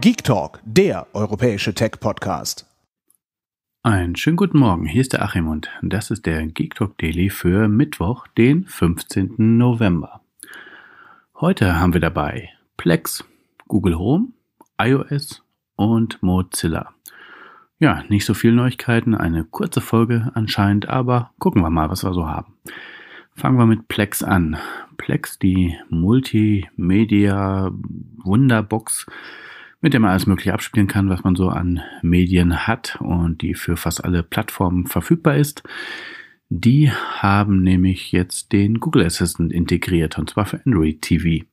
Geek Talk, der europäische Tech-Podcast. Einen schönen guten Morgen, hier ist der Achim und das ist der Geek Talk Daily für Mittwoch, den 15. November. Heute haben wir dabei Plex, Google Home, iOS und Mozilla. Ja, nicht so viele Neuigkeiten, eine kurze Folge anscheinend, aber gucken wir mal, was wir so haben. Fangen wir mit Plex an. Plex, die Multimedia Wunderbox, mit der man alles Mögliche abspielen kann, was man so an Medien hat und die für fast alle Plattformen verfügbar ist. Die haben nämlich jetzt den Google Assistant integriert und zwar für Android TV.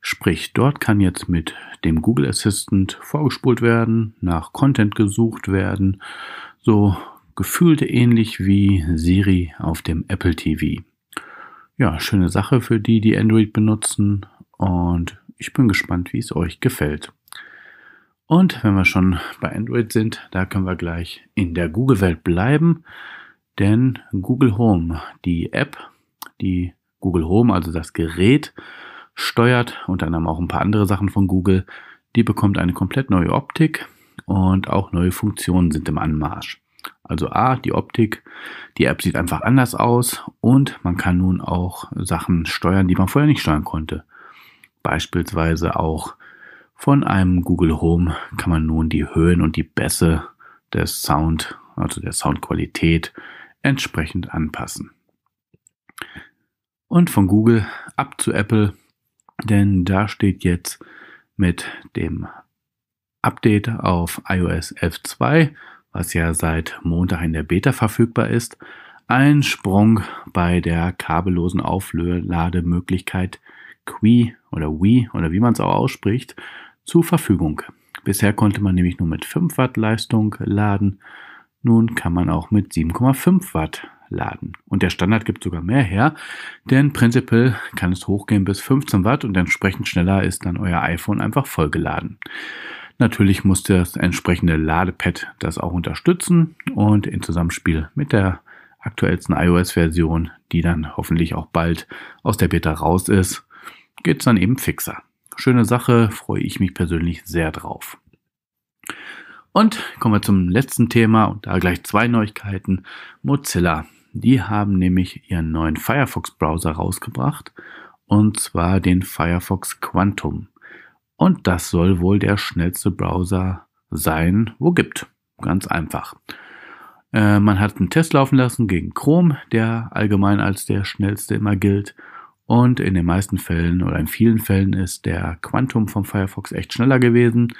Sprich, dort kann jetzt mit dem Google Assistant vorgespult werden, nach Content gesucht werden, so gefühlt ähnlich wie Siri auf dem Apple TV. Ja, schöne Sache für die, die Android benutzen und ich bin gespannt, wie es euch gefällt. Und wenn wir schon bei Android sind, da können wir gleich in der Google-Welt bleiben, denn Google Home, die App, die Google Home, also das Gerät, steuert, unter anderem auch ein paar andere Sachen von Google, die bekommt eine komplett neue Optik und auch neue Funktionen sind im Anmarsch. Also A, die Optik, die App sieht einfach anders aus und man kann nun auch Sachen steuern, die man vorher nicht steuern konnte. Beispielsweise auch von einem Google Home kann man nun die Höhen und die Bässe des Sound, also der Soundqualität, entsprechend anpassen. Und von Google ab zu Apple, denn da steht jetzt mit dem Update auf iOS 11.2, was ja seit Montag in der Beta verfügbar ist, ein Sprung bei der kabellosen Auflademöglichkeit Qi oder Wii oder wie man es auch ausspricht zur Verfügung. Bisher konnte man nämlich nur mit 5 Watt Leistung laden. Nun kann man auch mit 7,5 Watt laden. Und der Standard gibt sogar mehr her, denn prinzipiell kann es hochgehen bis 15 Watt und entsprechend schneller ist dann euer iPhone einfach vollgeladen. Natürlich muss das entsprechende Ladepad das auch unterstützen und in Zusammenspiel mit der aktuellsten iOS-Version, die dann hoffentlich auch bald aus der Beta raus ist, geht's dann eben fixer schöne Sache, freue ich mich persönlich sehr drauf. Und kommen wir zum letzten Thema und da gleich zwei Neuigkeiten. Mozilla, die haben nämlich ihren neuen Firefox-Browser rausgebracht und zwar den Firefox Quantum. Und das soll wohl der schnellste Browser sein, wo gibt. Ganz einfach. Äh, man hat einen Test laufen lassen gegen Chrome, der allgemein als der schnellste immer gilt. Und in den meisten Fällen oder in vielen Fällen ist der Quantum vom Firefox echt schneller gewesen.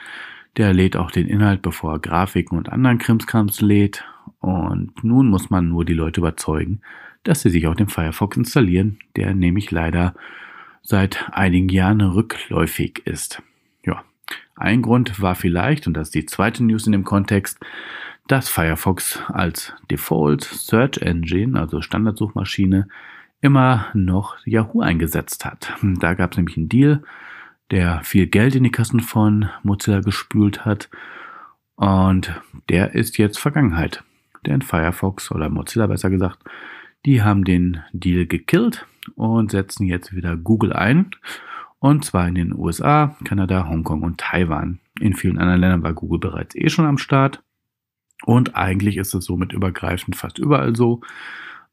Der lädt auch den Inhalt, bevor er Grafiken und anderen Krimskrams lädt. Und nun muss man nur die Leute überzeugen, dass sie sich auch den Firefox installieren, der nämlich leider seit einigen Jahren rückläufig ist. Ja, ein Grund war vielleicht, und das ist die zweite News in dem Kontext, dass Firefox als Default Search Engine, also Standardsuchmaschine, immer noch Yahoo eingesetzt hat. Da gab es nämlich einen Deal, der viel Geld in die Kassen von Mozilla gespült hat. Und der ist jetzt Vergangenheit. Denn Firefox oder Mozilla besser gesagt, die haben den Deal gekillt und setzen jetzt wieder Google ein. Und zwar in den USA, Kanada, Hongkong und Taiwan. In vielen anderen Ländern war Google bereits eh schon am Start. Und eigentlich ist es somit übergreifend fast überall so.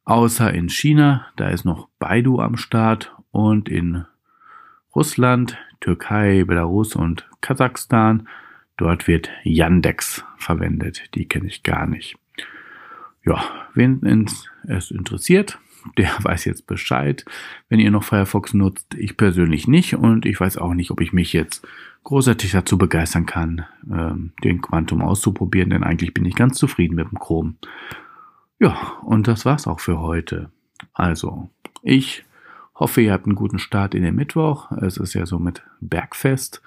Außer in China, da ist noch Baidu am Start und in Russland, Türkei, Belarus und Kasachstan. Dort wird Yandex verwendet. Die kenne ich gar nicht. Ja, wen es interessiert, der weiß jetzt Bescheid, wenn ihr noch Firefox nutzt. Ich persönlich nicht und ich weiß auch nicht, ob ich mich jetzt großartig dazu begeistern kann, ähm, den Quantum auszuprobieren, denn eigentlich bin ich ganz zufrieden mit dem Chrome. Ja, und das war's auch für heute. Also, ich hoffe, ihr habt einen guten Start in den Mittwoch. Es ist ja somit Bergfest.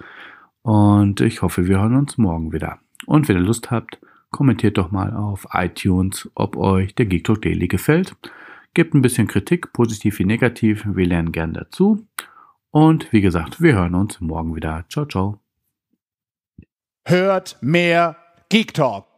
Und ich hoffe, wir hören uns morgen wieder. Und wenn ihr Lust habt, kommentiert doch mal auf iTunes, ob euch der Geek Talk Daily gefällt. Gebt ein bisschen Kritik, positiv wie negativ. Wir lernen gern dazu. Und wie gesagt, wir hören uns morgen wieder. Ciao, ciao. Hört mehr Geek Talk.